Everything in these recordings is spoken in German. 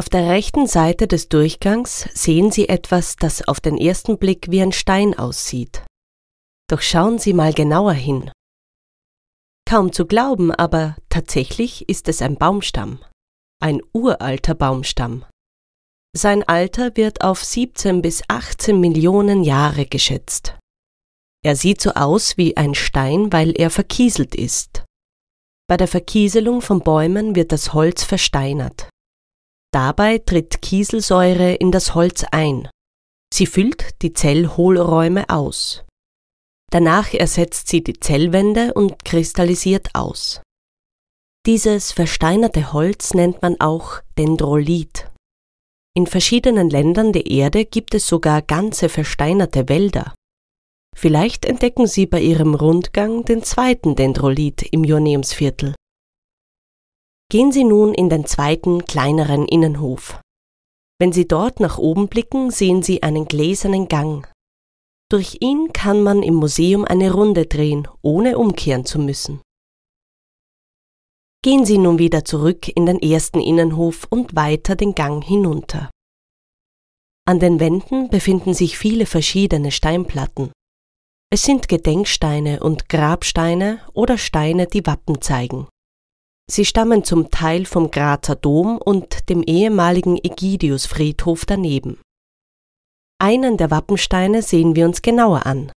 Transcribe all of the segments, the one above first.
Auf der rechten Seite des Durchgangs sehen Sie etwas, das auf den ersten Blick wie ein Stein aussieht. Doch schauen Sie mal genauer hin. Kaum zu glauben, aber tatsächlich ist es ein Baumstamm. Ein uralter Baumstamm. Sein Alter wird auf 17 bis 18 Millionen Jahre geschätzt. Er sieht so aus wie ein Stein, weil er verkieselt ist. Bei der Verkieselung von Bäumen wird das Holz versteinert. Dabei tritt Kieselsäure in das Holz ein. Sie füllt die Zellhohlräume aus. Danach ersetzt sie die Zellwände und kristallisiert aus. Dieses versteinerte Holz nennt man auch Dendrolit. In verschiedenen Ländern der Erde gibt es sogar ganze versteinerte Wälder. Vielleicht entdecken Sie bei Ihrem Rundgang den zweiten Dendrolit im Joneumsviertel. Gehen Sie nun in den zweiten, kleineren Innenhof. Wenn Sie dort nach oben blicken, sehen Sie einen gläsernen Gang. Durch ihn kann man im Museum eine Runde drehen, ohne umkehren zu müssen. Gehen Sie nun wieder zurück in den ersten Innenhof und weiter den Gang hinunter. An den Wänden befinden sich viele verschiedene Steinplatten. Es sind Gedenksteine und Grabsteine oder Steine, die Wappen zeigen. Sie stammen zum Teil vom Grazer Dom und dem ehemaligen Ägidius-Friedhof daneben. Einen der Wappensteine sehen wir uns genauer an.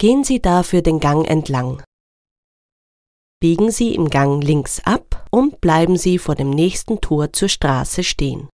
Gehen Sie dafür den Gang entlang. Biegen Sie im Gang links ab und bleiben Sie vor dem nächsten Tor zur Straße stehen.